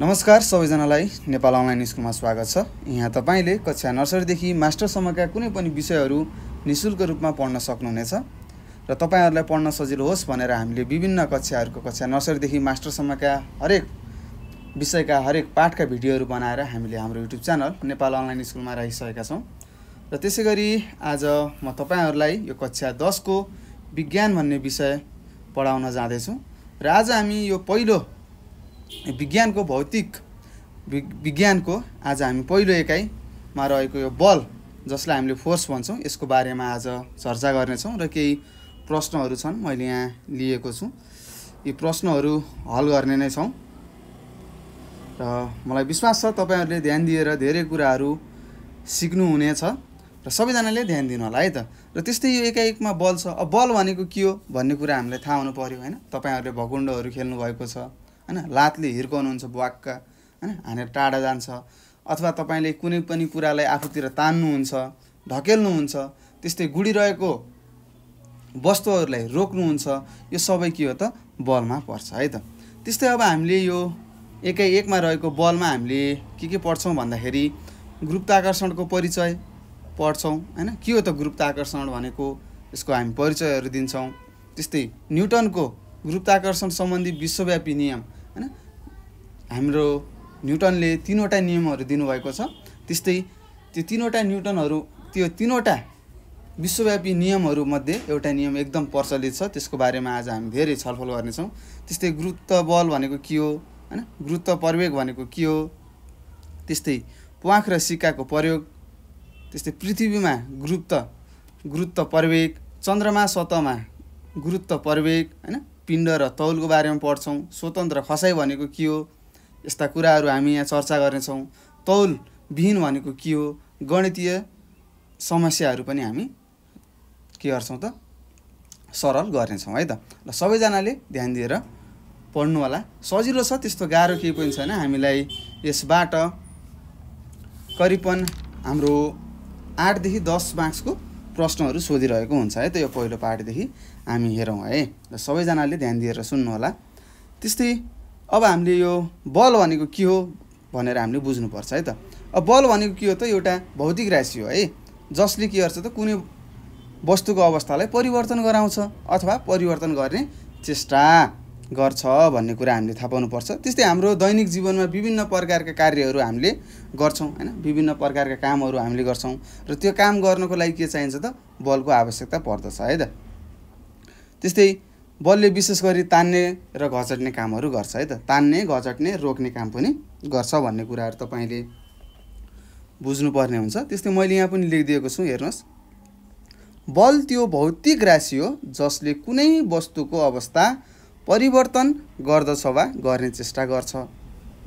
नमस्कार सबैजनालाई नेपाल अनलाइन स्कुलमा स्वागत छ यहाँ तपाईँले कक्षा नर्सरीदेखि मास्टरसम्मका कुनै पनि विषयहरू निशुल्क रूपमा पढ्न सक्नुहुनेछ र तपाईँहरूलाई पढ्न सजिलो होस् भनेर हामीले विभिन्न कक्षाहरूको कक्षा नर्सरीदेखि मास्टरसम्मका हरेक विषयका हरेक पाठका भिडियोहरू बनाएर हामीले हाम्रो युट्युब च्यानल नेपाल अनलाइन स्कुलमा राखिसकेका छौँ र त्यसै गरी आज म तपाईँहरूलाई यो कक्षा दसको विज्ञान भन्ने विषय पढाउन जाँदैछु र आज हामी यो पहिलो विज्ञानको भौतिक विज्ञानको आज हामी पहिलो एकाइमा रहेको यो बल जसलाई हामीले फोर्स भन्छौँ यसको बारेमा आज चर्चा गर्नेछौँ र केही प्रश्नहरू छन् मैले यहाँ लिएको छु यी प्रश्नहरू हल गर्ने नै छौँ र मलाई विश्वास छ तपाईँहरूले ध्यान दिएर धेरै कुराहरू सिक्नुहुनेछ र सबैजनाले ध्यान दिनु होला है त र त्यस्तै यो एकाएकमा बल छ अब बल भनेको के हो भन्ने कुरा हामीलाई थाहा हुनु पऱ्यो होइन तपाईँहरूले भकुण्डहरू खेल्नुभएको छ होइन लातले हिर्काउनुहुन्छ बुवाक्क होइन हानेर टाढा जान्छ अथवा तपाईँले कुनै पनि कुरालाई आफूतिर तान्नुहुन्छ ढकेल्नुहुन्छ त्यस्तै गुडिरहेको वस्तुहरूलाई रोक्नुहुन्छ यो सबै के हो त बलमा पर्छ है त त्यस्तै अब हामीले यो एकै एकमा रहेको बलमा हामीले के के पढ्छौँ भन्दाखेरि गुरुत्वाकर्षणको परिचय पढ्छौँ होइन के हो त गुरुत्वाकर्षण भनेको यसको हामी परिचयहरू दिन्छौँ त्यस्तै न्युटनको गुरुत्वाकर्षण सम्बन्धी विश्वव्यापी नियम हाम्रो न्युटनले तिनवटा नियमहरू दिनुभएको छ त्यस्तै त्यो तिनवटा न्युटनहरू त्यो तिनवटा विश्वव्यापी नियमहरूमध्ये एउटा नियम एकदम प्रचलित छ त्यसको बारेमा आज हामी धेरै छलफल गर्नेछौँ त्यस्तै गुरुत्व बल भनेको के हो होइन गुरुत्व प्रवेग भनेको के हो त्यस्तै प्वाख र सिक्काको प्रयोग त्यस्तै पृथ्वीमा गुरुत्व गुरुत्व प्रवेग चन्द्रमा सतहमा गुरुत्व प्रवेग होइन पिण्ड र तौलको बारेमा पढ्छौँ स्वतन्त्र खसाइ भनेको के हो यस्ता कुराहरू हामी यहाँ चर्चा गर्नेछौँ तौल विहीन भनेको के हो गणितीय समस्याहरू पनि हामी के गर्छौँ त सरल गर्नेछौँ है त ल सबैजनाले ध्यान दिएर पढ्नु होला सजिलो छ त्यस्तो गाह्रो केही पनि छैन हामीलाई यसबाट करिबन हाम्रो आठदेखि दस मार्क्सको प्रश्नहरू सोधिरहेको हुन्छ है त यो पहिलो पार्टदेखि हामी हेरौँ है र सबैजनाले ध्यान दिएर सुन्नु होला त्यस्तै अब हामीले यो बल भनेको के हो भनेर हामीले बुझ्नुपर्छ है त अब बल भनेको के हो त एउटा भौतिक राशि हो है जसले के गर्छ त कुनै वस्तुको अवस्थालाई परिवर्तन गराउँछ अथवा परिवर्तन गर्ने चेष्टा गर्छ भन्ने कुरा हामीले थाहा पाउनुपर्छ त्यस्तै हाम्रो दैनिक जीवनमा विभिन्न प्रकारका कार्यहरू हामीले गर्छौँ होइन विभिन्न प्रकारका कामहरू हामीले गर्छौँ र त्यो काम गर्नको लागि के चाहिन्छ त बलको आवश्यकता पर्दछ है त त्यस्तै बलले विशेष गरी तान्ने र घचट्ने कामहरू गर्छ है त तान्ने घचट्ने रोक्ने काम पनि गर्छ भन्ने कुराहरू तपाईँले बुझ्नुपर्ने हुन्छ त्यस्तै मैले यहाँ पनि लेखिदिएको छु हेर्नुहोस् बल त्यो भौतिक राशि हो जसले कुनै वस्तुको अवस्था परिवर्तन गर्दछ वा गर्ने चेष्टा गर्छ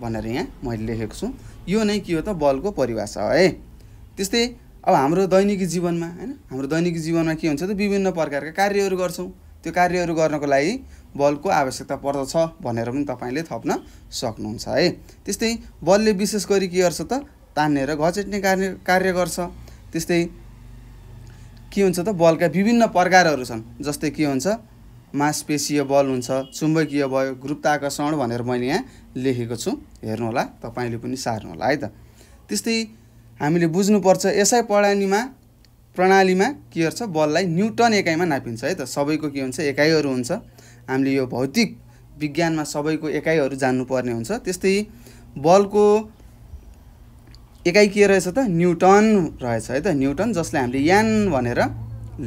भनेर यहाँ मैले लेखेको छु यो नै के हो त बलको परिभाषा हो है त्यस्तै अब हाम्रो दैनिक जीवनमा होइन हाम्रो दैनिक जीवनमा के हुन्छ त विभिन्न प्रकारका कार्यहरू गर्छौँ त्यो कार्यहरू गर्नको लागि बलको आवश्यकता पर्दछ भनेर पनि तपाईँले थप्न सक्नुहुन्छ है त्यस्तै बलले विशेष गरी के गर्छ त तान्ने र घचेट्ने कार्य कार्य गर्छ त्यस्तै के हुन्छ त बलका विभिन्न प्रकारहरू छन् जस्तै के हुन्छ मांसपेशीय बल हुन्छ चुम्बकीय बल गुरुत्वाकर्षण भनेर मैले यहाँ लेखेको छु हेर्नुहोला तपाईँले पनि सार्नुहोला है त त्यस्तै हामीले बुझ्नुपर्छ यसै पढानीमा प्रणालीमा के गर्छ बललाई न्युटन एकाइमा नापिन्छ है त सबैको के हुन्छ एकाइहरू हुन्छ हामीले यो भौतिक विज्ञानमा सबैको एकाइहरू जान्नुपर्ने हुन्छ त्यस्तै बलको एकाइ के रहेछ त न्युटन रहेछ है त न्युटन जसलाई हामीले यान भनेर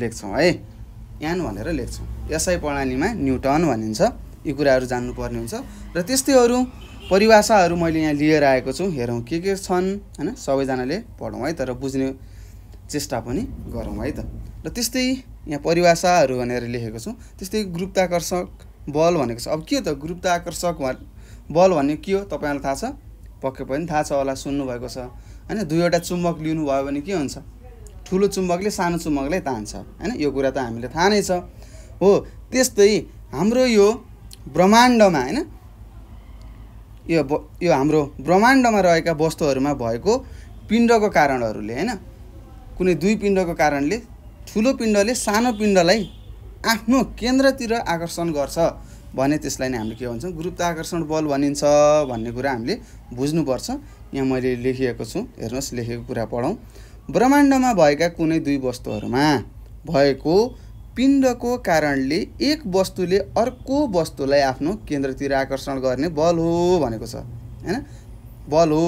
लेख्छौँ है यान भनेर लेख्छौँ यसै प्रणालीमा न्युटन भनिन्छ यी कुराहरू जान्नुपर्ने हुन्छ र त्यस्तै अरू परिभाषाहरू मैले यहाँ लिएर आएको छु हेरौँ के के छन् होइन सबैजनाले पढौँ है तर बुझ्ने चेष्टा पनि गरौँ है त र त्यस्तै यहाँ परिभाषाहरू भनेर लेखेको छौँ त्यस्तै गुरुत्वाकर्षक बल भनेको छ अब के त गुरुत्वाकर्षक बल भन्ने के हो तपाईँहरूलाई थाहा छ पक्कै पनि थाहा छ होला सुन्नुभएको छ होइन दुईवटा चुम्बक लिनुभयो भने के हुन्छ ठुलो चुम्बकले सानो चुम्बकलाई तान्छ होइन यो कुरा त हामीले थाहा नै छ हो त्यस्तै हाम्रो यो ब्रह्माण्डमा होइन यो यो हाम्रो ब्रह्माण्डमा रहेका वस्तुहरूमा भएको पिण्डको कारणहरूले होइन कुनै दुई पिण्डको कारणले ठुलो पिण्डले सानो पिण्डलाई आफ्नो केन्द्रतिर आकर्षण गर्छ भने त्यसलाई नै हामीले के भन्छौँ गुरुत्वाकर्षण बल भनिन्छ भन्ने कुरा हामीले बुझ्नुपर्छ यहाँ मैले लेखिएको छु हेर्नुहोस् लेखेको कुरा पढौँ ब्रह्माण्डमा भएका कुनै दुई वस्तुहरूमा भएको पिण्डको कारणले एक वस्तुले अर्को वस्तुलाई आफ्नो केन्द्रतिर आकर्षण गर्ने बल हो भनेको छ होइन बल हो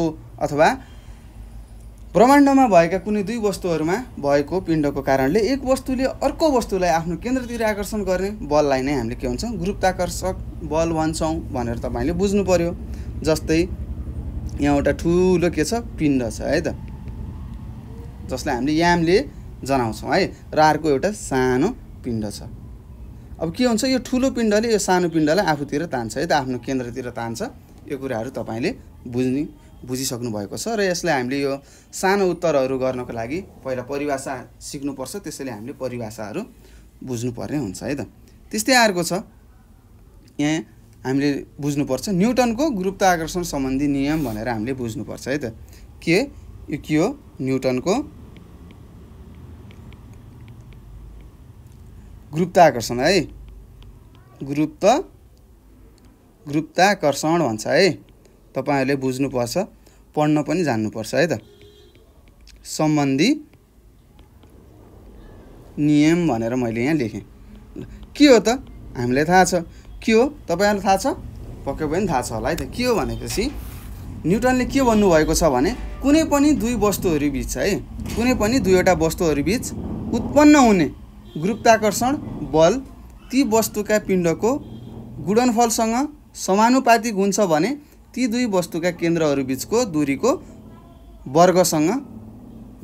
अथवा ब्रह्माण्डमा भएका कुनै दुई वस्तुहरूमा भएको पिण्डको कारणले एक वस्तुले अर्को वस्तुलाई आफ्नो केन्द्रतिर आकर्षण गर्ने बललाई नै हामीले के भन्छौँ गुरुत्वाकर्षक बल भन्छौँ भनेर तपाईँले बुझ्नु पऱ्यो जस्तै यहाँ एउटा ठुलो के छ पिण्ड छ है त जसलाई हामीले यामले जनाउँछौँ है र अर्को एउटा सानो पिण्ड छ अब के हुन्छ यो ठुलो पिण्डले यो सानो पिण्डलाई आफूतिर तान्छ है त आफ्नो केन्द्रतिर तान्छ यो कुराहरू तपाईँले बुझ्ने बुझिसक्नु भएको छ र यसलाई हामीले यो सानो उत्तरहरू गर्नको लागि पहिला परिभाषा सिक्नुपर्छ त्यसैले हामीले परिभाषाहरू बुझ्नुपर्ने हुन्छ है त त्यस्तै अर्को छ यहाँ हामीले बुझ्नुपर्छ न्युटनको गुरुत्व आकर्षण सम्बन्धी नियम भनेर हामीले बुझ्नुपर्छ है त के यो के हो न्युटनको गुरुत्वाकर्षण है गुरुत्व गुरुत्वाकर्षण भन्छ है तपाईँहरूले बुझ्नुपर्छ पढ्न पनि जान्नुपर्छ है त सम्बन्धी नियम भनेर मैले यहाँ लेखेँ के हो त हामीलाई थाहा छ के हो तपाईँहरूलाई थाहा छ पक्कै पनि थाहा छ होला है त के हो भनेपछि न्युटनले के भन्नुभएको छ भने कुनै पनि दुई वस्तुहरूबिच है कुनै पनि दुईवटा वस्तुहरूबिच उत्पन्न हुने गुरुत्वाकर्षण बल ती वस्तुका पिण्डको गुणनफलसँग समानुपातिक हुन्छ भने ती दुई वस्तुका केन्द्रहरू बिचको दूरीको वर्गसँग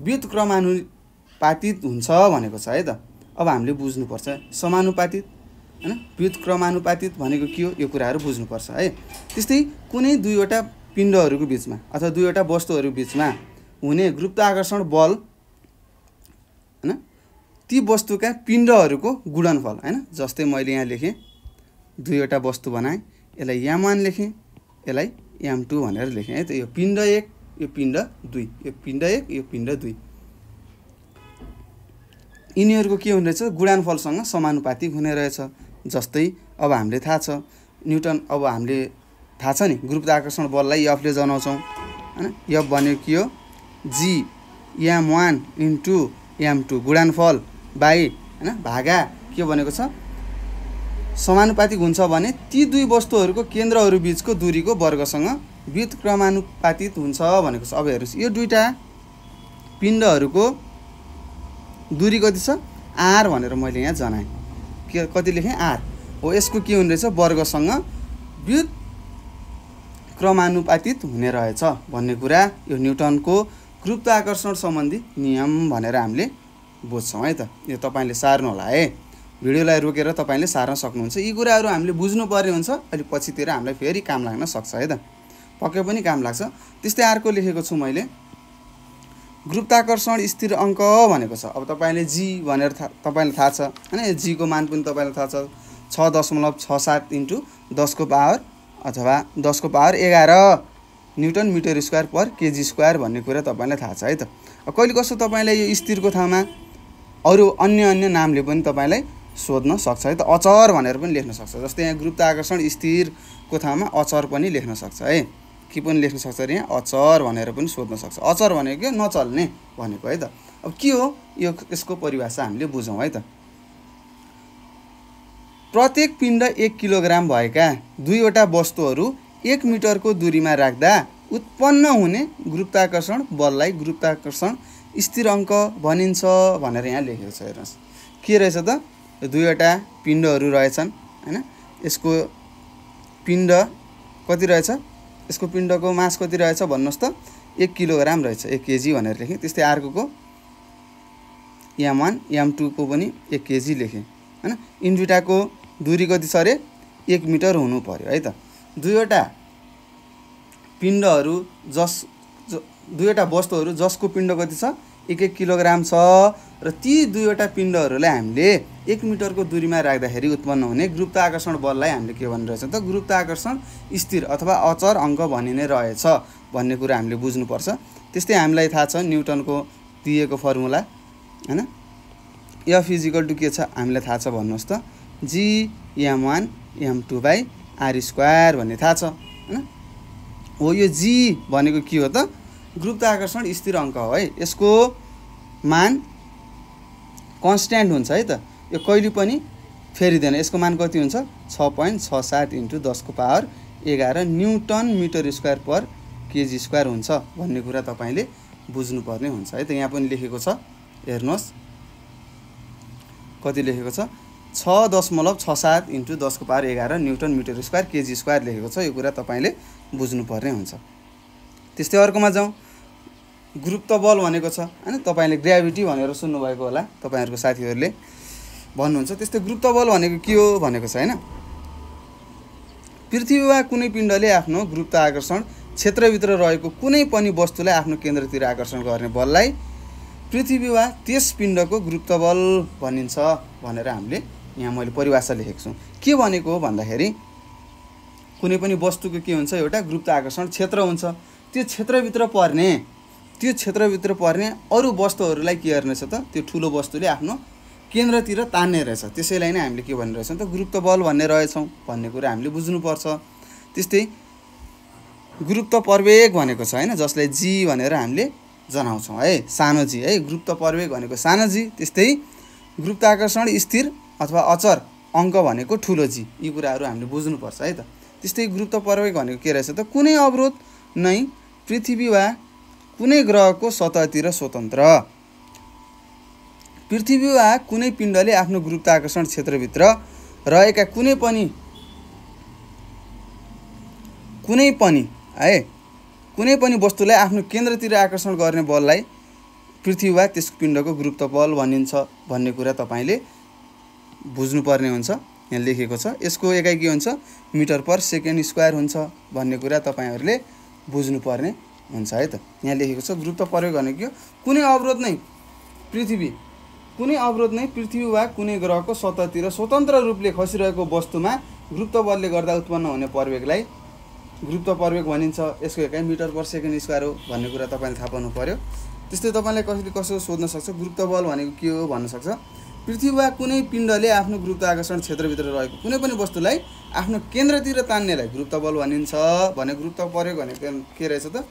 व्युतक्रमानुपातित हुन्छ भनेको छ है त अब हामीले बुझ्नुपर्छ समानुपातित होइन व्युतक्रमानुपातित भनेको के हो यो कुराहरू बुझ्नुपर्छ है त्यस्तै कुनै दुईवटा पिण्डहरूको बिचमा अथवा दुईवटा वस्तुहरू बिचमा हुने गुरुत्वाकर्षण बल होइन ती वस्तुका पिण्डहरूको गुणनफल होइन जस्तै मैले यहाँ लेखेँ दुईवटा वस्तु बनाएँ यसलाई यहाँ मान लेखेँ यसलाई एम टू भनेर लेखेँ है त यो पिण्ड एक यो पिण्ड दुई यो पिण्ड एक यो पिण्ड दुई यिनीहरूको के हुने रहेछ गुणानफलसँग समानुपातिक हुने रहेछ जस्तै अब हामीले थाहा छ न्युटन अब हामीले थाहा छ नि गुरुत्वाकर्षण आकर्षण बललाई यफले जनाउँछौँ होइन यफ भनेको के हो G M one into M two गुणानफल बाई होइन भागा के भनेको छ समानुपातिक हुन्छ भने ती दुई वस्तुहरूको केन्द्रहरू बिचको दूरीको वर्गसँग क्रमानुपातित हुन्छ भनेको छ अब हेर्नुहोस् यो दुईवटा पिण्डहरूको दूरी कति छ आर भनेर मैले यहाँ जनाएँ के कति लेखेँ आर हो यसको के हुने रहेछ वर्गसँग व्युत क्रमानुपातित हुने रहेछ भन्ने कुरा यो न्युटनको आकर्षण सम्बन्धी नियम भनेर हामीले बुझ्छौँ है त यो तपाईँले होला है भिडियोलाई रोकेर तपाईँले सार्न सक्नुहुन्छ यी कुराहरू हामीले बुझ्नुपर्ने हुन्छ अहिले पछितिर हामीलाई फेरि काम लाग्न सक्छ है त पक्कै पनि काम लाग्छ त्यस्तै अर्को लेखेको छु मैले गुरुत्वाकर्षण स्थिर अङ्क भनेको छ अब तपाईँले जी भनेर था तपाईँलाई थाहा छ होइन जीको मान पनि तपाईँलाई थाहा छ छ दशमलव छ सात इन्टु दसको पावर अथवा दसको पावर एघार newton metre square per KG square भन्ने कुरा तपाईँलाई थाहा छ है त कहिले कसो तपाईँलाई यो स्थिरको ठाउँमा अरू अन्य अन्य नामले पनि तपाईँलाई सोध्न सक्छ है त अचर भनेर पनि लेख्न सक्छ जस्तै यहाँ ग्रुप आकर्षण स्थिरको ठाउँमा अचर पनि लेख्न सक्छ है के पनि लेख्न सक्छ अरे यहाँ अचर भनेर पनि सोध्न सक्छ अचर भनेको के नचल्ने भनेको है त अब के हो यो यसको परिभाषा हामीले बुझौँ है त प्रत्येक पिण्ड एक किलोग्राम भएका दुईवटा वस्तुहरू एक मिटरको दूरीमा राख्दा उत्पन्न हुने गुरुत्वाकर्षण बललाई गुरुत्वाकर्षण स्थिर अङ्क भनिन्छ भनेर यहाँ लेखेको छ हेर्नुहोस् के रहेछ त दुईवटा पिण्डहरू रहेछन् होइन यसको पिण्ड कति रहेछ यसको पिण्डको मास कति रहेछ भन्नुहोस् त एक किलोग्राम रहेछ एक केजी भनेर लेखेँ त्यस्तै अर्कोको याम वान याम टूको पनि एक केजी लेखेँ होइन दुइटाको दुरी कति छ अरे एक मिटर हुनु पऱ्यो है त दुईवटा पिण्डहरू जस दुईवटा वस्तुहरू जसको पिण्ड कति छ एक एक किलोग्राम छ र ती दुईवटा पिण्डहरूलाई हामीले एक मिटरको दुरीमा राख्दाखेरि उत्पन्न हुने गुरुत्व आकर्षण बललाई हामीले के भनिरहेछौँ त गुरुत्व आकर्षण स्थिर अथवा अचर अङ्क भनिने रहेछ भन्ने कुरा हामीले बुझ्नुपर्छ त्यस्तै हामीलाई थाहा छ न्युटनको दिएको फर्मुला होइन एफ इजिकल टु के छ हामीलाई थाहा छ भन्नुहोस् त G M one M two by R square भन्ने थाहा छ होइन हो यो जी भनेको के हो त गुरुत्व आकर्षण स्थिर अङ्क हो है यसको मान कन्सट्यान्ट हुन्छ है त यो कहिले पनि फेरिँदैन यसको मान कति हुन्छ छ पोइन्ट छ सात इन्टु दसको पावर एघार newton metre square per KG square हुन्छ भन्ने कुरा तपाईँले बुझ्नुपर्ने हुन्छ है त यहाँ पनि लेखेको छ हेर्नुहोस् कति लेखेको छ छ दशमलव छ सात इन्टु दसको पावर एघार newton metre square KG square लेखेको छ यो कुरा तपाईँले बुझ्नुपर्ने हुन्छ त्यस्तै अर्कोमा जाउँ गुरुत्व बल भनेको छ होइन तपाईँले ग्राभिटी भनेर सुन्नुभएको होला तपाईँहरूको साथीहरूले भन्नुहुन्छ त्यस्तै गुरुत्व बल भनेको के हो भनेको छ होइन पृथ्वी वा कुनै पिण्डले आफ्नो गुरुत्व आकर्षण क्षेत्रभित्र रहेको कुनै पनि वस्तुलाई आफ्नो केन्द्रतिर आकर्षण गर्ने बललाई पृथ्वी वा त्यस पिण्डको गुरुत्व बल भनिन्छ भनेर हामीले यहाँ मैले परिभाषा लेखेको छु के भनेको हो भन्दाखेरि कुनै पनि वस्तुको के हुन्छ एउटा गुरुत्व आकर्षण क्षेत्र हुन्छ त्यो क्षेत्रभित्र पर्ने त्यो क्षेत्रभित्र पर्ने अरू वस्तुहरूलाई के गर्नेछ त त्यो ठुलो वस्तुले आफ्नो केन्द्रतिर तान्ने रहेछ त्यसैलाई नै हामीले के भनिरहेछौँ त गुरुत्व बल भन्ने रहेछौँ भन्ने कुरा हामीले बुझ्नुपर्छ त्यस्तै गुरुत्व प्रवेग भनेको छ होइन जसलाई जी भनेर हामीले जनाउँछौँ है सानो जी है गुरुत्व प्रवेग भनेको सानो जी त्यस्तै गुरुत्वाकर्षण स्थिर अथवा अचर अङ्क भनेको ठुलो जी यी कुराहरू हामीले बुझ्नुपर्छ है त त्यस्तै गुरुत्व प्रवेग भनेको के रहेछ त कुनै अवरोध नै पृथ्वी वा कुनै ग्रहको सतहतिर स्वतन्त्र पृथ्वी वा कुनै पिण्डले आफ्नो गुरुत्वाकर्षण क्षेत्रभित्र रहेका कुनै पनि कुनै पनि है कुनै पनि वस्तुलाई आफ्नो केन्द्रतिर आकर्षण गर्ने बललाई पृथ्वी वा त्यस पिण्डको गुरुत्व बल भनिन्छ भन्ने कुरा तपाईँले बुझ्नुपर्ने हुन्छ यहाँ लेखेको छ यसको एकाइ के हुन्छ मिटर पर सेकेन्ड स्क्वायर हुन्छ भन्ने कुरा तपाईँहरूले बुझ्नुपर्ने हुन्छ है त यहाँ लेखेको छ ग्रुप त प्रयोग गर्ने कुनै अवरोध नै पृथ्वी कुनै अवरोध नै पृथ्वी वा कुनै ग्रहको सतहतिर स्वतन्त्र रूपले खसिरहेको वस्तुमा ग्रुप्त बलले गर्दा उत्पन्न हुने प्रवेगलाई ग्रुप्त प्रवेग भनिन्छ यसको एकाइ मिटर पर सेकेन्ड स्क्वायर हो भन्ने कुरा तपाईँले थाहा पाउनु पऱ्यो त्यस्तै तपाईँलाई कसरी कसो सोध्न सक्छ ग्रुप्त बल भनेको के हो भन्न सक्छ पृथ्वी वा कुनै पिण्डले आफ्नो ग्रुप्त आकर्षण क्षेत्रभित्र रहेको कुनै पनि वस्तुलाई आफ्नो केन्द्रतिर तान्नेलाई गुरुत्व बल भनिन्छ भने गुरुत्व प्रयोग भनेको के रहेछ त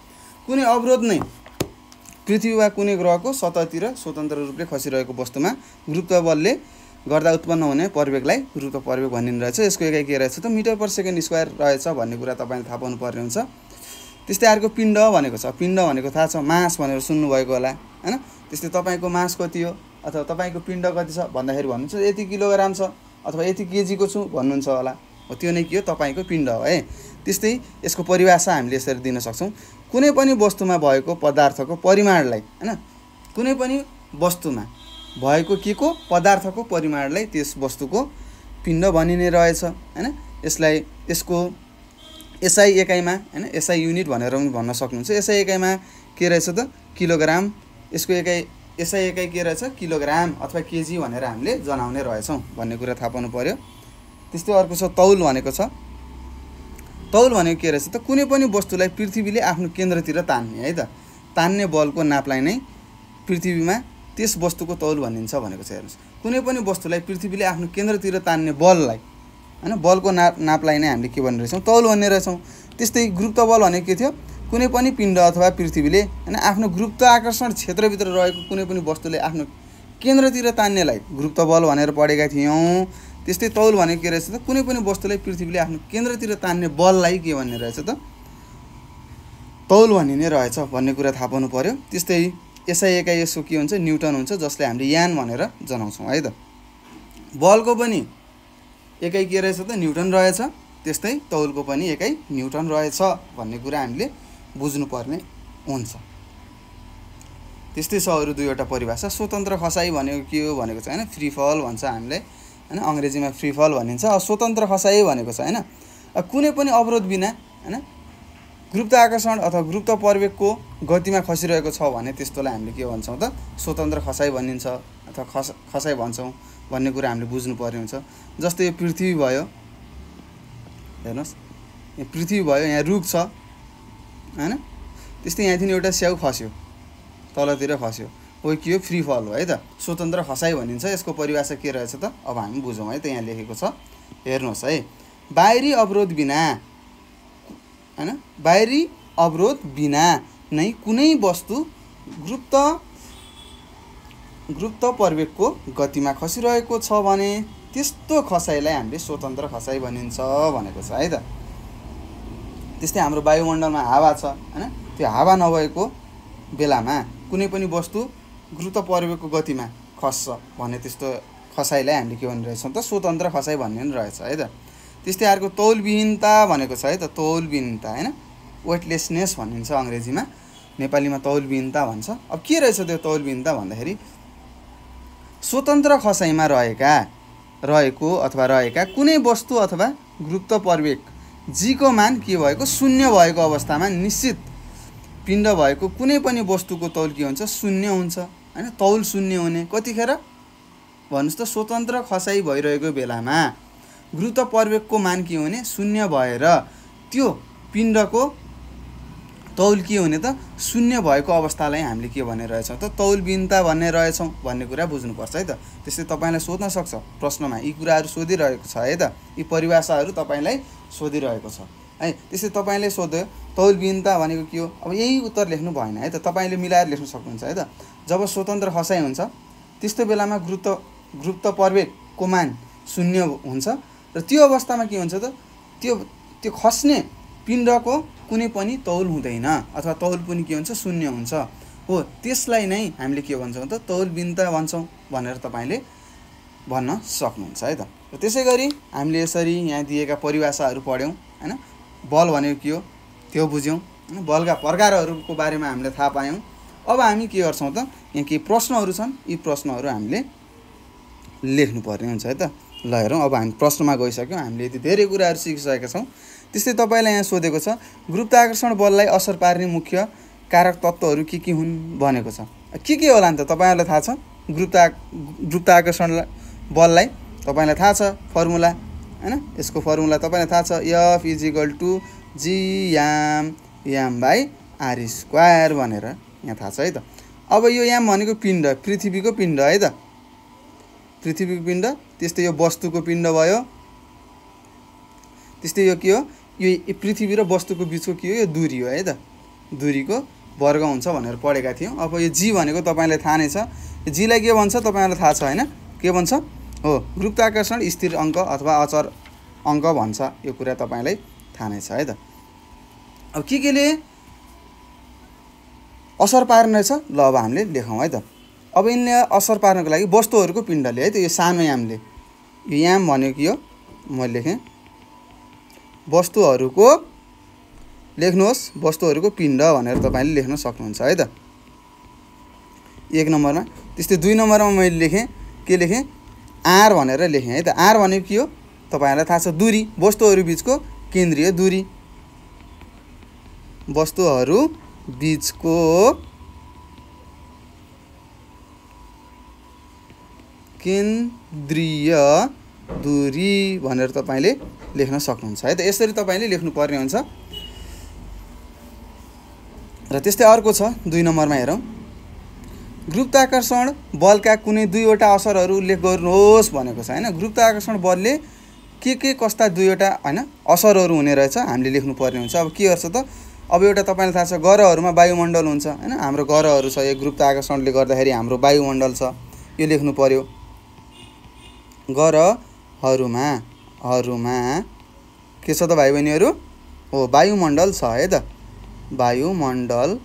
कुनै अवरोध नै पृथ्वी वा कुनै ग्रहको सतहतिर स्वतन्त्र रूपले खसिरहेको वस्तुमा गुरुत्व बलले गर्दा उत्पन्न हुने प्रवेगलाई गुरुत्व प्रवेग भनिने रहेछ यसको एकाइ के रहेछ त मिटर पर सेकेन्ड स्क्वायर रहेछ भन्ने कुरा तपाईँले थाहा पाउनु पर्ने हुन्छ त्यस्तै अर्को पिण्ड भनेको छ पिण्ड भनेको थाहा छ मास भनेर सुन्नुभएको होला होइन त्यस्तै तपाईँको मास कति हो अथवा तपाईँको पिण्ड कति छ भन्दाखेरि भन्नुहुन्छ यति किलोग्राम छ अथवा यति केजीको छु भन्नुहुन्छ होला हो त्यो नै के हो तपाईँको पिण्ड हो है त्यस्तै यसको परिभाषा हामीले यसरी दिन सक्छौँ कुनै पनि वस्तुमा भएको पदार्थको परिमाणलाई होइन कुनै पनि वस्तुमा भएको के को पदार्थको परिमाणलाई त्यस वस्तुको पिण्ड भनिने रहेछ होइन यसलाई यसको एसआई एकाइमा होइन एसआई युनिट भनेर पनि भन्न सक्नुहुन्छ एसआई एकाइमा के रहेछ त किलोग्राम यसको एकाइ एसआई एकाइ के रहेछ किलोग्राम अथवा केजी भनेर हामीले जनाउने रहेछौँ भन्ने कुरा थाहा पाउनु पऱ्यो त्यस्तै अर्को छ तौल भनेको छ तौल भनेको के रहेछ त कुनै पनि वस्तुलाई पृथ्वीले आफ्नो केन्द्रतिर तान्ने है त तान्ने बलको नापलाई नै पृथ्वीमा त्यस वस्तुको तौल भनिन्छ भनेको छ हेर्नुहोस् कुनै पनि वस्तुलाई पृथ्वीले आफ्नो केन्द्रतिर तान्ने बललाई होइन बलको नाप नापलाई नै हामीले के भन्ने रहेछौँ तौल भन्ने रहेछौँ त्यस्तै गुरुत्व बल भनेको के थियो कुनै पनि पिण्ड अथवा पृथ्वीले होइन आफ्नो गुरुत्व आकर्षण क्षेत्रभित्र रहेको कुनै पनि वस्तुले आफ्नो केन्द्रतिर तान्नेलाई गुरुत्व बल भनेर पढेका थियौँ त्यस्तै तौल भनेको के रहेछ त कुनै पनि वस्तुलाई पृथ्वीले आफ्नो केन्द्रतिर तान्ने बललाई के भन्ने रहेछ त तौल भनिने रहेछ भन्ने कुरा थाहा पाउनु पऱ्यो त्यस्तै यसै एकाइ यसो के हुन्छ न्युटन हुन्छ जसले हामीले यान भनेर जनाउँछौँ है त बलको पनि एकाइ के रहेछ त न्युटन रहेछ त्यस्तै तौलको पनि एकाइ न्युटन रहेछ भन्ने कुरा हामीले बुझ्नुपर्ने हुन्छ त्यस्तै छ अरू दुईवटा परिभाषा स्वतन्त्र खसाई भनेको के हो भनेको छ होइन फ्री फल भन्छ हामीलाई होइन अङ्ग्रेजीमा फ्रिफल भनिन्छ स्वतन्त्र खसाइ भनेको छ होइन कुनै पनि अवरोध बिना होइन ग्रुप्त आकर्षण अथवा गुरुत्व पर्वेकको गतिमा खसिरहेको छ भने त्यस्तोलाई हामीले के भन्छौँ त स्वतन्त्र खसाइ भनिन्छ अथवा खस खसाइ भन्छौँ भन्ने कुरा हामीले बुझ्नु हुन्छ जस्तै यो पृथ्वी भयो हेर्नुहोस् यहाँ पृथ्वी भयो यहाँ रुख छ होइन त्यस्तै यहाँदेखि एउटा स्याउ खस्यो तलतिर खस्यो हो फ्री फल हो है त स्वतन्त्र खसाइ भनिन्छ यसको परिभाषा के रहेछ त अब हामी बुझौँ है त यहाँ लेखेको छ हेर्नुहोस् है बाहिरी अवरोध बिना होइन बाहिरी अवरोध बिना नै कुनै वस्तु गुप्त गुप्त प्रवेगको गतिमा खसिरहेको छ भने त्यस्तो खसाइलाई हामीले स्वतन्त्र खसाइ भनिन्छ भनेको छ है त त्यस्तै हाम्रो वायुमण्डलमा हावा छ होइन त्यो हावा नभएको बेलामा कुनै पनि वस्तु द्रुत प्रयोगको गतिमा खस्छ भन्ने त्यस्तो खसाइलाई हामीले के भन्ने रहेछौँ त स्वतन्त्र खसाइ भन्ने पनि रहेछ है त त्यस्तै अर्को तौलविहीनता भनेको छ है त तौलविहीनता होइन वेटलेसनेस भनिन्छ अङ्ग्रेजीमा नेपालीमा तौलविहीनता भन्छ अब के रहेछ त्यो तौलविहीनता भन्दाखेरि स्वतन्त्र खसाइमा रहेका रहेको अथवा रहेका कुनै वस्तु अथवा गुरुत्व पर्वेक जीको मान के भएको शून्य भएको अवस्थामा निश्चित पिण्ड भएको कुनै पनि वस्तुको तौल के हुन्छ शून्य हुन्छ होइन तौल शून्य हुने कतिखेर भन्नुहोस् त स्वतन्त्र खसाइ भइरहेको बेलामा गुरुत्व पर्वेकको मान के हुने शून्य भएर त्यो पिण्डको तौल के हुने त शून्य भएको अवस्थालाई हामीले के भन्ने रहेछौँ त तौल बिन्ता भन्ने रहेछौँ भन्ने कुरा बुझ्नुपर्छ है त त्यस्तै तपाईँलाई सोध्न सक्छ प्रश्नमा यी कुराहरू सोधिरहेको छ है त यी परिभाषाहरू तपाईँलाई सोधिरहेको छ है त्यसरी तपाईँले सोध्यो तौलबिनता भनेको के हो अब यही उत्तर लेख्नु भएन है त तपाईँले मिलाएर लेख्न सक्नुहुन्छ है त जब स्वतन्त्र हसाइ हुन्छ त्यस्तो बेलामा गुरुत्व गुरुत्व प्रवेगको मान शून्य हुन्छ र त्यो अवस्थामा के हुन्छ त त्यो त्यो खस्ने पिण्डको कुनै पनि तौल हुँदैन अथवा तौल पनि के हुन्छ शून्य हुन्छ हो त्यसलाई नै हामीले के भन्छौँ त तौल भन्छौँ भनेर तपाईँले भन्न सक्नुहुन्छ है त र त्यसै गरी हामीले यसरी यहाँ दिएका परिभाषाहरू पढ्यौँ होइन बल भनेको के हो त्यो बुझ्यौँ होइन बलका प्रकारहरूको बारेमा हामीले थाहा पायौँ अब हामी के गर्छौँ त यहाँ केही प्रश्नहरू छन् यी प्रश्नहरू हामीले लेख्नुपर्ने हुन्छ है त ल हेरौँ अब हामी प्रश्नमा गइसक्यौँ हामीले यति धेरै कुराहरू सिकिसकेका छौँ त्यस्तै तपाईँलाई यहाँ सोधेको छ गुरुत्वाकर्षण बललाई असर पार्ने मुख्य कारक तत्त्वहरू के के हुन् भनेको छ के के होला नि त तपाईँहरूलाई थाहा छ गुरुत्वा गुरुत्वाकर्षण बललाई तपाईँलाई थाहा छ फर्मुला होइन यसको फर्मुला तपाईँलाई थाहा छ F is equal to G M M by R square भनेर यहाँ थाहा छ है त अब यो याम भनेको पिण्ड पृथ्वीको पिण्ड है त पृथ्वीको पिण्ड त्यस्तै यो वस्तुको पिण्ड भयो त्यस्तै यो के हो यो पृथ्वी र वस्तुको बिचको के हो यो दुरी हो है त दुरीको वर्ग हुन्छ भनेर पढेका थियौँ अब यो जी भनेको तपाईँलाई थाहा नै छ जीलाई के भन्छ तपाईँहरूलाई थाहा छ होइन के भन्छ हो गुरुत्वाकर्षण स्थिर अङ्क अथवा अचर अङ्क भन्छ यो कुरा तपाईँलाई थाहा नै छ है त अब के केले असर पार्ने रहेछ ल अब हामीले लेखौँ है त अब यिनले असर पार्नको लागि वस्तुहरूको पिण्डले है त यो सानो यामले यो याम भनेको यो मैले लेखेँ वस्तुहरूको लेख्नुहोस् वस्तुहरूको पिण्ड भनेर तपाईँले लेख्न सक्नुहुन्छ है त एक नम्बरमा त्यस्तै दुई नम्बरमा मैले लेखेँ के लेखेँ आर भनेर लेखेँ है त आर भनेको के हो तपाईँहरूलाई थाहा छ दुरी वस्तुहरू बिचको केन्द्रीय दुरी वस्तुहरू बिचको केन्द्रीय दुरी भनेर तपाईँले लेख्न सक्नुहुन्छ है त यसरी तपाईँले लेख्नुपर्ने हुन्छ र त्यस्तै अर्को छ दुई नम्बरमा हेरौँ गुरुत्वाकर्षण बलका कुनै दुईवटा असरहरू उल्लेख गर्नुहोस् भनेको छ होइन गुरुत्वाकर्षण बलले के के कस्ता दुईवटा होइन असरहरू हुने रहेछ हामीले लेख्नु पर्ने हुन्छ अब के गर्छ त अब एउटा तपाईँलाई थाहा छ ग्रहहरूमा वायुमण्डल हुन्छ होइन हाम्रो ग्रहहरू छ यो गुरुत्वाकर्षणले गर्दाखेरि हाम्रो वायुमण्डल छ यो लेख्नु पर्यो ग्रहहरूमा हरूमा के छ त भाइ बहिनीहरू हो वायुमण्डल छ है त वायुमण्डल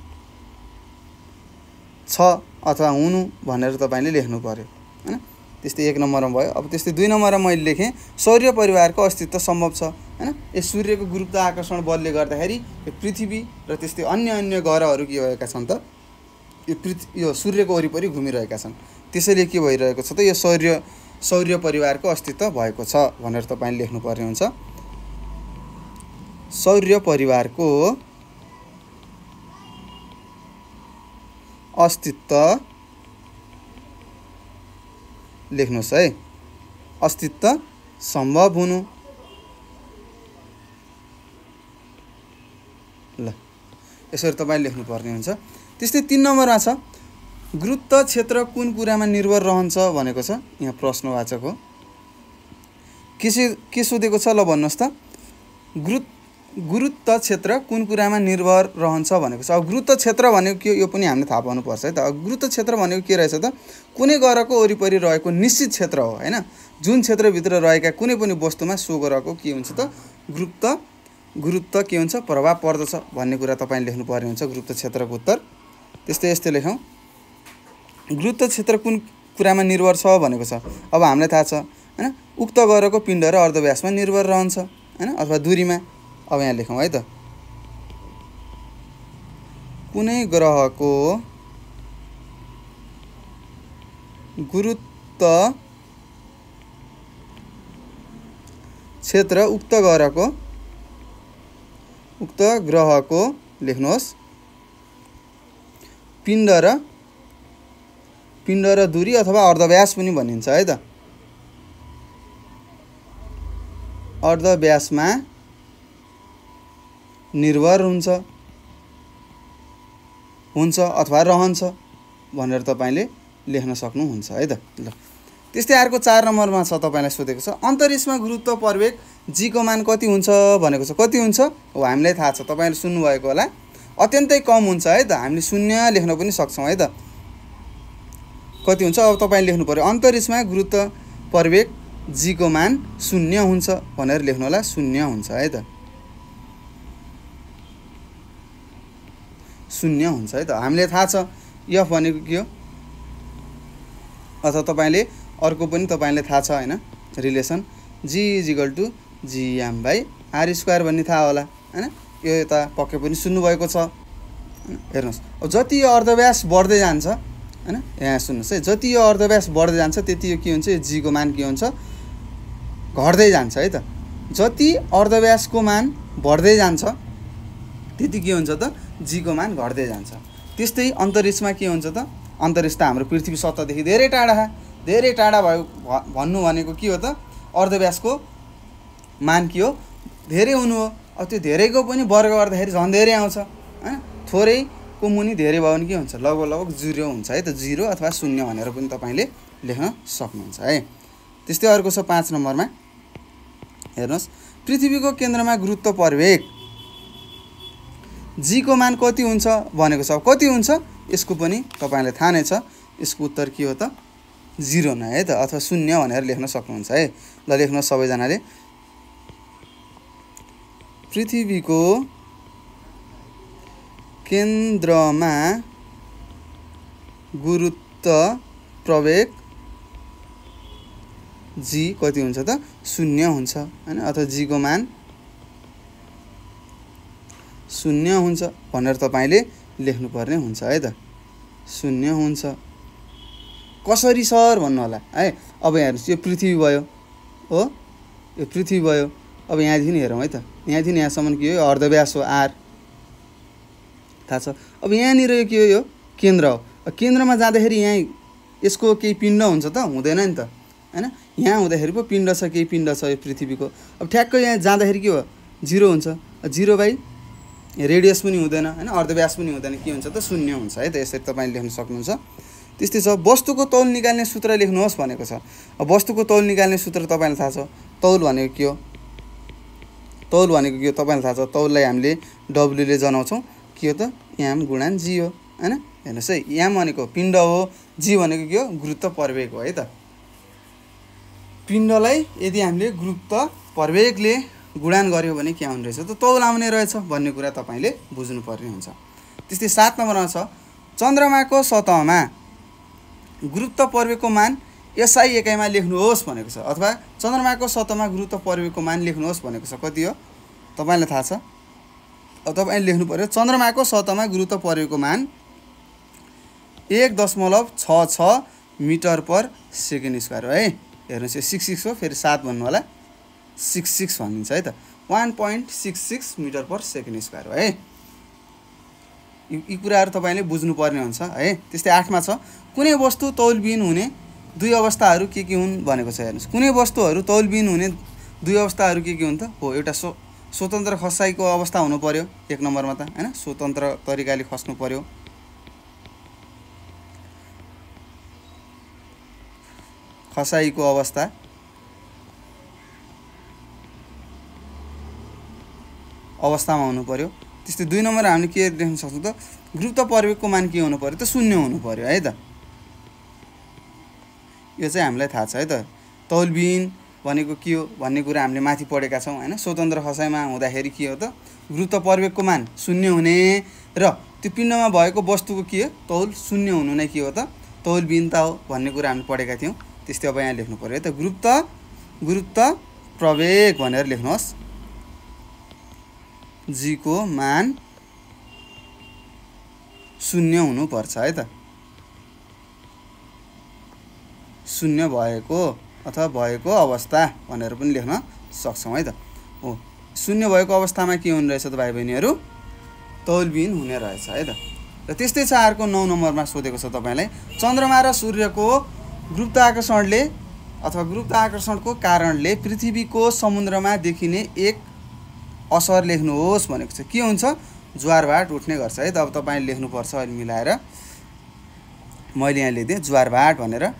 छ अथवा हुनु भनेर तपाईँले लेख्नु पऱ्यो होइन त्यस्तै एक नम्बरमा भयो अब त्यस्तै दुई नम्बरमा मैले लेखेँ सौर्य परिवारको अस्तित्व सम्भव छ होइन यस सूर्यको गुरुत्व आकर्षण बलले गर्दाखेरि यो पृथ्वी र त्यस्तै अन्य अन्य ग्रहहरू के भएका छन् त यो पृथ्वी यो सूर्यको वरिपरि घुमिरहेका छन् त्यसैले के भइरहेको छ त यो सौर्य सौर्य परिवारको अस्तित्व भएको छ भनेर तपाईँले लेख्नु पर्ने हुन्छ सौर्य परिवारको अस्तित्व लेख्नुहोस् है अस्तित्व सम्भव हुनु ल यसरी तपाईँ लेख्नुपर्ने हुन्छ त्यस्तै तिन नम्बरमा छ गुरुत्व क्षेत्र कुन कुरामा निर्भर रहन्छ भनेको छ यहाँ प्रश्नवाचक हो के के सोधेको छ ल भन्नुहोस् त गुरुत्व गुरुत्व क्षेत्र कुन कुरामा निर्भर रहन्छ भनेको छ अब गुरुत्व क्षेत्र भनेको के यो पनि हामीले थाहा पाउनुपर्छ है त गुरुत्व क्षेत्र भनेको के रहेछ त कुनै ग्रहको वरिपरि रहेको निश्चित क्षेत्र हो होइन जुन क्षेत्रभित्र रहेका कुनै पनि वस्तुमा सो ग्रहको के हुन्छ त गुरुत्व गुरुत्व के हुन्छ प्रभाव पर्दछ भन्ने कुरा तपाईँले लेख्नु पर्ने हुन्छ गुरुत्व क्षेत्रको उत्तर त्यस्तै यस्तै लेखौँ गुरुत्व क्षेत्र कुन कुरामा निर्भर छ भनेको छ अब हामीलाई थाहा छ होइन उक्त ग्रहको पिण्ड र अर्धव्यासमा निर्भर रहन्छ होइन अथवा दुरीमा अब यहाँ लेखौँ है त कुनै ग्रहको गुरुत्व क्षेत्र उक्त ग्रहको उक्त ग्रहको लेख्नुहोस् पिण्ड र पिण्ड र दुरी अथवा अर्धव्यास पनि भनिन्छ है त अर्धव्यासमा निर्भर हुन्छ हुन्छ अथवा रहन्छ भनेर तपाईँले लेख्न सक्नुहुन्छ है त ल त्यस्तै अर्को चार नम्बरमा छ तपाईँलाई सोधेको छ अन्तरिक्षमा गुरुत्व प्रवेग जीको मान कति हुन्छ भनेको छ कति हुन्छ हो हामीलाई थाहा छ तपाईँले सुन्नुभएको होला अत्यन्तै कम हुन्छ है त हामीले शून्य लेख्न पनि सक्छौँ है त कति हुन्छ अब तपाईँले लेख्नु पऱ्यो अन्तरिक्षमा गुरुत्व प्रवेग जीको मान शून्य हुन्छ भनेर लेख्नु होला शून्य हुन्छ है त शून्य हुन्छ है त हामीले थाहा छ यफ भनेको के हो अथवा तपाईँले अर्को पनि तपाईँले थाहा छ होइन relation G is equal to G M by R square भन्ने थाहा होला होइन यो यता पक्कै पनि सुन्नुभएको छ हेर्नुहोस् अब जति यो अर्धव्यास बढ्दै जान्छ होइन यहाँ सुन्नुहोस् है जति यो अर्धव्यास बढ्दै जान्छ त्यति यो के हुन्छ यो जीको मान के हुन्छ घट्दै जान्छ है त जति अर्धव्यासको मान बढ्दै जान्छ त्यति के हुन्छ त जीको मान घट्दै जान्छ त्यस्तै अन्तरिक्षमा के हुन्छ त अन्तरिक्ष त हाम्रो पृथ्वी सत्तादेखि धेरै टाढा धेरै टाढा भयो भन्नु भनेको के हो त अर्धव्यासको मान के हो धेरै हुनु हो अब त्यो धेरैको पनि वर्ग गर्दाखेरि झन् धेरै आउँछ होइन थोरैको मुनि धेरै भयो भने के हुन्छ लगभग लगभग जिरो हुन्छ है त जिरो अथवा शून्य भनेर पनि तपाईँले लेख्न सक्नुहुन्छ है त्यस्तै अर्को छ पाँच नम्बरमा हेर्नुहोस् पृथ्वीको केन्द्रमा गुरुत्व प्रवेग जीको मान कति हुन्छ भनेको छ कति हुन्छ यसको पनि तपाईँलाई थाहा नै छ यसको उत्तर के हो त जिरो नै है त अथवा शून्य भनेर लेख्न सक्नुहुन्छ है ल लेख्नुहोस् सबैजनाले पृथ्वीको केन्द्रमा गुरुत्व प्रवेग जी कति हुन्छ त शून्य हुन्छ होइन अथवा जीको मान शून्य हुन्छ भनेर तपाईँले लेख्नुपर्ने हुन्छ है त शून्य हुन्छ कसरी सर भन्नु होला है अब हेर्नुहोस् यो पृथ्वी भयो हो यो पृथ्वी भयो अब यहाँदेखि हेरौँ है त यहाँदेखि यहाँसम्म के हो अर्धव्यास हो आर थाहा छ अब यहाँनिर यो के हो यो केन्द्र हो केन्द्रमा जाँदाखेरि यहीँ यसको केही पिण्ड हुन्छ त हुँदैन नि त होइन यहाँ हुँदाखेरि पो पिण्ड छ केही पिण्ड छ यो पृथ्वीको अब ठ्याक्कै यहाँ जाँदाखेरि के हो जिरो हुन्छ जिरो बाई रेडियस पनि हुँदैन होइन अर्धव्यास पनि हुँदैन के हुन्छ त शून्य हुन्छ है त यसरी तपाईँले लेख्न सक्नुहुन्छ त्यस्तै छ वस्तुको तौल निकाल्ने सूत्र लेख्नुहोस् भनेको छ अब वस्तुको तौल निकाल्ने सूत्र तपाईँलाई थाहा छ तौल भनेको के हो तौल भनेको के हो तपाईँलाई थाहा छ तौललाई हामीले डब्लुले जनाउँछौँ के हो त याम गुणान जी हो होइन हेर्नुहोस् है याम भनेको पिण्ड हो जी भनेको के हो गुरुत्व प्रवेग हो है त पिण्डलाई यदि हामीले गुरुत्व प्रवेगले गुडान गऱ्यो भने के आउने रहेछ त तौल आउने रहेछ भन्ने कुरा तपाईँले बुझ्नुपर्ने हुन्छ त्यस्तै सात नम्बरमा छ चन्द्रमाको सतहमा गुरुत्व पर्वेको मान एसआई एकाइमा लेख्नुहोस् भनेको छ अथवा चन्द्रमाको सतहमा गुरुत्व पर्वेको मान लेख्नुहोस् भनेको छ कति हो तपाईँलाई थाहा छ अब तपाईँले लेख्नु पऱ्यो चन्द्रमाको सतहमा गुरुत्व पर्वेको मान एक दशमलव छ छ मिटर पर सेकेन्ड स्क्वायर है हेर्नुहोस् यो सिक्स सिक्स हो फेरि सात भन्नु होला सिक्स सिक्स भनिन्छ है त one point six six metre per second square हो है यी कुराहरू तपाईँले बुझ्नुपर्ने हुन्छ है त्यस्तै आठमा छ कुनै वस्तु तौलबिन हुने दुई अवस्थाहरू के के हुन् भनेको छ हेर्नुहोस् कुनै वस्तुहरू तौलबिन हुने दुई अवस्थाहरू के के हुन् त हो एउटा स्व स्वतन्त्र खसाइको अवस्था हुनु पऱ्यो एक नम्बरमा त होइन स्वतन्त्र तरिकाले खस्नु पऱ्यो खसाइको अवस्था अवस्थामा हुनु पऱ्यो त्यस्तै दुई नम्बर हामीले के देख्न सक्छौँ त ग्रुप त पर्वेकको मान के हुनु पऱ्यो त शून्य हुनु पऱ्यो है त यो चाहिँ हामीलाई थाहा छ है त तौलबिन भनेको के हो भन्ने कुरा हामीले माथि पढेका छौँ होइन स्वतन्त्र खसाइमा हुँदाखेरि के हो त गुरुत्व पर्वेकको मान शून्य हुने र त्यो पिण्डमा भएको वस्तुको के हो तौल शून्य हुनु नै के हो त तौल हो भन्ने कुरा हामीले पढेका थियौँ त्यस्तै अब यहाँ लेख्नु पऱ्यो है त गुरुत्व गुरुत्व प्रवेग भनेर लेख्नुहोस् जीको मान शून्य हुनुपर्छ है त शून्य भएको अथवा भएको अवस्था भनेर पनि लेख्न सक्छौँ है त हो शून्य भएको अवस्थामा के हुने रहेछ त भाइ बहिनीहरू तौलबिन हुने रहेछ है त र त्यस्तै छ अर्को नौ नम्बरमा सोधेको छ तपाईँलाई चन्द्रमा र सूर्यको गुरुत्वाकर्षणले अथवा गुरुत्वाकर्षणको कारणले पृथ्वीको समुद्रमा देखिने एक असर लेख्नुहोस् भनेको छ के हुन्छ ज्वारभाट उठ्ने गर्छ है त अब तपाईँले लेख्नुपर्छ अहिले मिलाएर मैले यहाँ लेखिदिएँ ज्वारभाट भनेर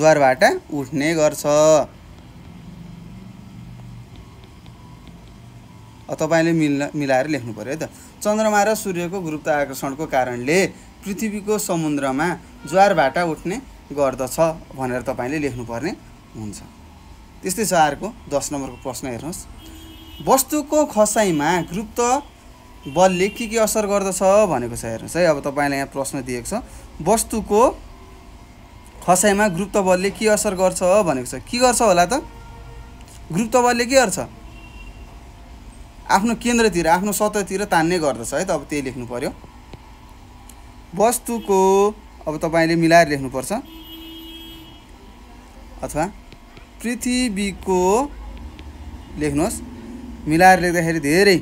ज्वारभाटा उठ्ने गर्छ तपाईँले मिल्न मिलाएर लेख्नु पऱ्यो है त चन्द्रमा र सूर्यको गुरुत्व आकर्षणको कारणले पृथ्वीको समुद्रमा ज्वारभाटा उठ्ने गर्दछ भनेर तपाईँले लेख्नुपर्ने हुन्छ त्यस्तै छ अर्को दस नम्बरको प्रश्न हेर्नुहोस् वस्तुको खसाइमा गुरुत्व बलले के के असर गर्दछ भनेको छ हेर्नुहोस् है अब तपाईँलाई यहाँ प्रश्न दिएको छ वस्तुको खसाइमा गुरुत्व बलले के असर गर्छ भनेको छ के गर्छ होला त गुरुत्व बलले के गर्छ आफ्नो केन्द्रतिर आफ्नो सतहतिर तान्ने गर्दछ है त अब त्यही लेख्नु पऱ्यो वस्तुको अब तपाईँले मिलाएर लेख्नुपर्छ अथवा पृथ्वीको लेख्नुहोस् मिलाएर लेख्दाखेरि धेरै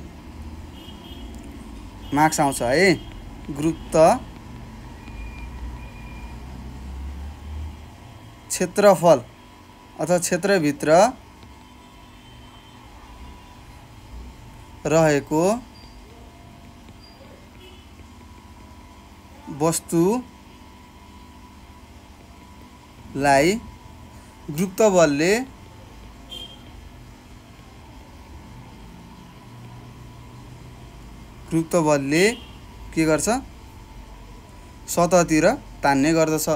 मार्क्स आउँछ है ग्रुप त क्षेत्रफल अथवा क्षेत्रभित्र रहेको वस्तुलाई उपयुक्त बलले उपयुक्त बलले के गर्छ सतहतिर तान्ने गर्दछ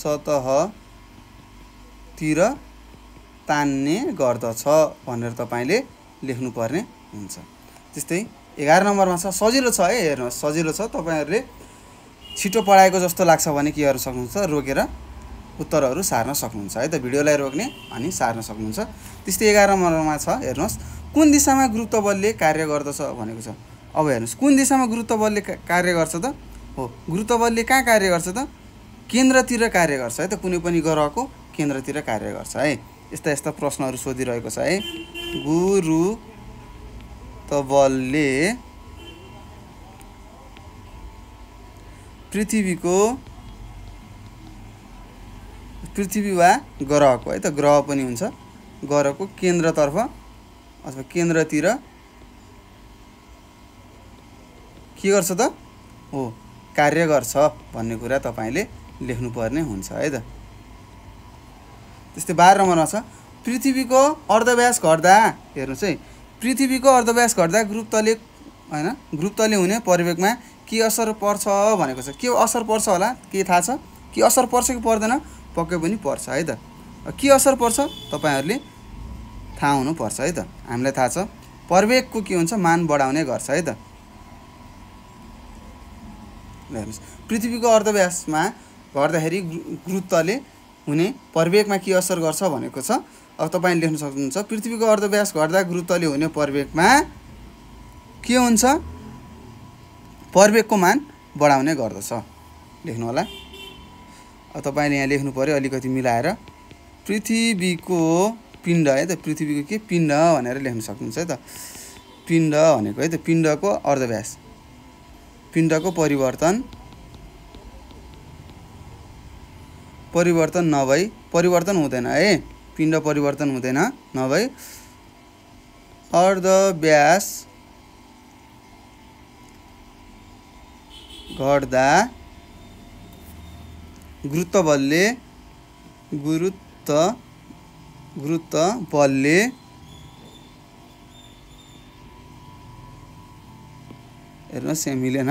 सतहतिर तान्ने गर्दछ भनेर तपाईँले लेख्नुपर्ने हुन्छ त्यस्तै एघार नम्बरमा छ सजिलो छ है हेर्नुहोस् सजिलो छ तपाईँहरूले छिटो पढाएको जस्तो लाग्छ भने के गर्नु सक्नुहुन्छ रोकेर उत्तरहरू सार्न सक्नुहुन्छ है त भिडियोलाई रोक्ने अनि सार्न सक्नुहुन्छ त्यस्तै एघार नम्बरमा छ हेर्नुहोस् कुन दिशामा गुरुत्व बलले कार्य गर्दछ भनेको छ अब हेर्नुहोस् कुन दिशामा गुरुत्व बलले कार्य गर्छ त हो गुरुत्व बलले कहाँ कार्य गर्छ त केन्द्रतिर कार्य गर्छ है त कुनै पनि ग्रहको केन्द्रतिर कार्य गर्छ है यस्ता यस्ता प्रश्नहरू सोधिरहेको छ है गुरु त बलले पृथ्वीको पृथ्वी वा ग्रहको है त ग्रह पनि हुन्छ ग्रहको केन्द्रतर्फ अथवा केन्द्रतिर के गर्छ त हो कार्य गर्छ भन्ने कुरा तपाईँले लेख्नुपर्ने हुन्छ है त त्यस्तै बाह्र नम्बरमा छ पृथ्वीको अर्धव्यास घट्दा हेर्नुहोस् है पृथ्वीको अर्धव्यास घट्दा ग्रुप तले होइन ग्रुप हुने परिवेगमा के असर पर्छ भनेको छ के असर पर्छ होला के थाहा छ के असर पर्छ कि पर्दैन पक्कै पनि पर्छ है त के असर पर्छ तपाईँहरूले थाहा हुनुपर्छ है त हामीलाई थाहा छ प्रवेगको के हुन्छ मान बढाउने गर्छ है त हेर्नुहोस् पृथ्वीको अर्धव्यासमा गर्दाखेरि गुरुत्वले हुने प्रवेगमा के असर गर्छ भनेको छ अब तपाईँले लेख्न सक्नुहुन्छ पृथ्वीको अर्धव्यास घट्दा गुरुत्वले हुने प्रवेगमा के हुन्छ प्रवेगको मान बढाउने गर्दछ लेख्नु होला तपाईँले यहाँ लेख्नु पऱ्यो अलिकति मिलाएर पृथ्वीको पिण्ड है त पृथ्वीको के पिण्ड भनेर लेख्न सक्नुहुन्छ है त पिण्ड भनेको है त पिण्डको अर्धव्यास पिण्डको परिवर्तन परिवर्तन नभई परिवर्तन हुँदैन है पिण्ड परिवर्तन हुँदैन नभई अर्धव्यास घट्दा गुरुत्व बलले गुरुत्व गुरुत्व बलले हेर्नुहोस् यहाँ मिलेन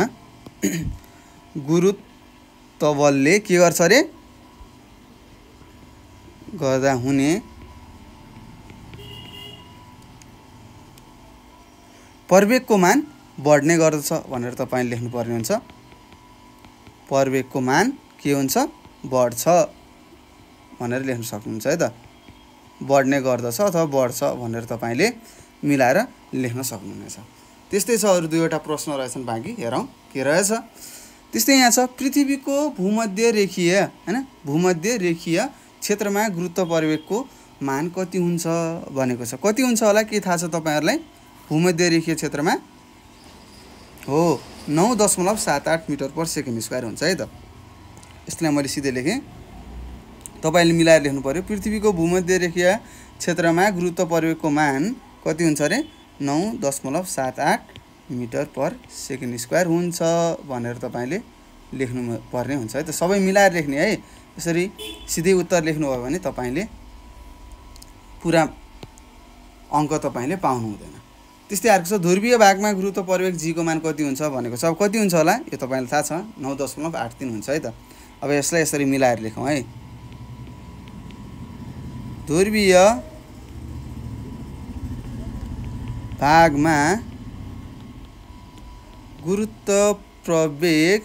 गुरुत्व बलले के गर्छ अरे गर्दा हुने प्रवेगको मान बढ्ने गर्दछ भनेर तपाईँले लेख्नुपर्ने हुन्छ प्रवेगको मान के हुन्छ बढ्छ भनेर लेख्न सक्नुहुन्छ है त बढ्ने गर्दछ अथवा बढ्छ भनेर तपाईँले मिलाएर लेख्न सक्नुहुनेछ त्यस्तै छ अरू दुईवटा प्रश्न रहेछन् बाँकी हेरौँ के रहेछ त्यस्तै यहाँ छ पृथ्वीको भूमध्य रेखीय होइन भूमध्य रेखीय क्षेत्रमा गुरुत्व प्रवेगको मान कति हुन्छ भनेको छ कति हुन्छ होला के थाहा छ तपाईँहरूलाई भूमध्य रेखीय क्षेत्रमा हो नौ दशमलव सात आठ मिटर पर सेकेन्ड स्क्वायर हुन्छ है त यसलाई मैले सिधै लेखेँ तपाईँले मिलाएर लेख्नु पऱ्यो पृथ्वीको भूमध्य रेखिया क्षेत्रमा गुरुत्व प्रयोगको मान कति हुन्छ अरे नौ दशमलव सात आठ मिटर पर सेकेन्ड स्क्वायर हुन्छ भनेर तपाईँले लेख्नु पर्ने हुन्छ है त सबै मिलाएर लेख्ने है यसरी सिधै उत्तर लेख्नुभयो भने तपाईँले पुरा अङ्क तपाईँले पाउनु हुँदैन त्यस्तै अर्को छ ध्रुवीय भागमा गुरुत्व प्रयोग जीको मान कति हुन्छ भनेको छ अब कति हुन्छ होला यो तपाईँलाई थाहा छ नौ दशमलव आठ तिन हुन्छ है त अब यसलाई यसरी मिलाएर लेखौँ है ध्रुवीय भागमा गुरुत्व प्रवेग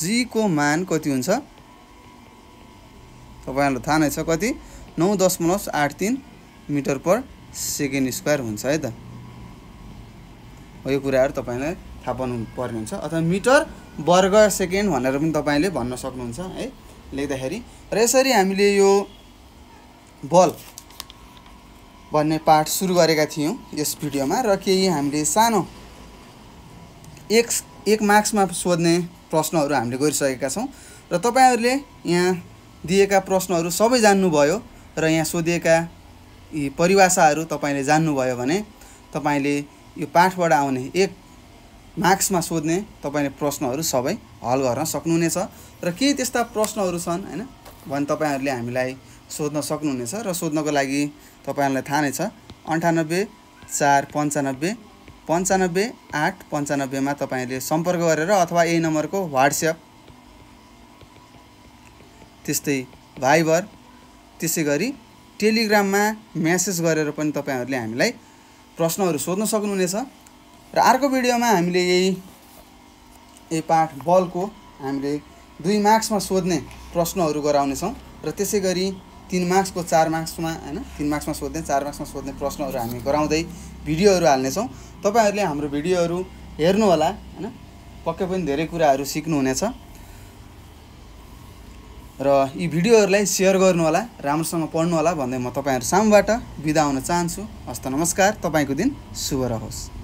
जीको मान कति हुन्छ तपाईँहरूलाई थाहा नै छ कति नौ दशमलव आठ तिन मिटर पर सेकेन्ड स्क्वायर हुन्छ है त हो यो कुराहरू तपाईँलाई थाहा पाउनु पर्ने हुन्छ अथवा मिटर वर्ग सेकेन्ड भनेर पनि तपाईँले भन्न सक्नुहुन्छ है लेख्दाखेरि र यसरी हामीले यो बल भन्ने पाठ सुरु गरेका थियौँ यस भिडियोमा र केही हामीले सानो एक एक मार्क्समा सोध्ने प्रश्नहरू हामीले गरिसकेका छौँ र तपाईँहरूले यहाँ दिएका प्रश्नहरू सबै जान्नुभयो र यहाँ सोधिएका यी परिभाषाहरू तपाईँले जान्नुभयो भने तपाईँले यो पाठबाट आउने एक मार्क्समा सोध्ने तपाईँले प्रश्नहरू सबै हल गर्न सक्नुहुनेछ र केही त्यस्ता प्रश्नहरू छन् होइन भने तपाईँहरूले हामीलाई सोध्न सक्नुहुनेछ र सोध्नको लागि तपाईँहरूलाई थाहा नै छ अन्ठानब्बे चार पन्चानब्बे पन्चानब्बे आठ पन्चानब्बेमा तपाईँले सम्पर्क गरेर अथवा यही नम्बरको वाट्सएप त्यस्तै भाइबर त्यसै गरी टेलिग्राममा म्यासेज गरेर पनि तपाईँहरूले हामीलाई प्रश्नहरू सोध्न सक्नुहुनेछ र अर्को भिडियोमा हामीले यही यही पाठ बलको हामीले दुई मार्क्समा सोध्ने प्रश्नहरू गराउनेछौँ र त्यसै गरी तिन मार्क्सको चार मार्क्समा होइन तिन मार्क्समा सोध्ने चार मार्क्समा सोध्ने प्रश्नहरू हामी गराउँदै भिडियोहरू हाल्नेछौँ तपाईँहरूले हाम्रो भिडियोहरू हेर्नुहोला होइन पक्कै पनि धेरै कुराहरू सिक्नुहुनेछ र यी भिडियोहरूलाई सेयर गर्नुहोला राम्रोसँग पढ्नु होला भन्दै म तपाईँहरू सामबाट बिदा हुन चाहन्छु हस्त नमस्कार तपाईँको दिन शुभ रहोस्